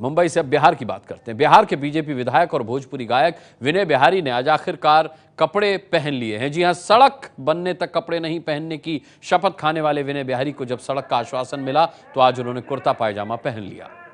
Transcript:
मुंबई से अब बिहार की बात करते हैं बिहार के बीजेपी विधायक और भोजपुरी गायक विनय बिहारी ने आज आखिरकार कपड़े पहन लिए हैं जी हां सड़क बनने तक कपड़े नहीं पहनने की शपथ खाने वाले विनय बिहारी को जब सड़क का आश्वासन मिला तो आज उन्होंने कुर्ता पायजामा पहन लिया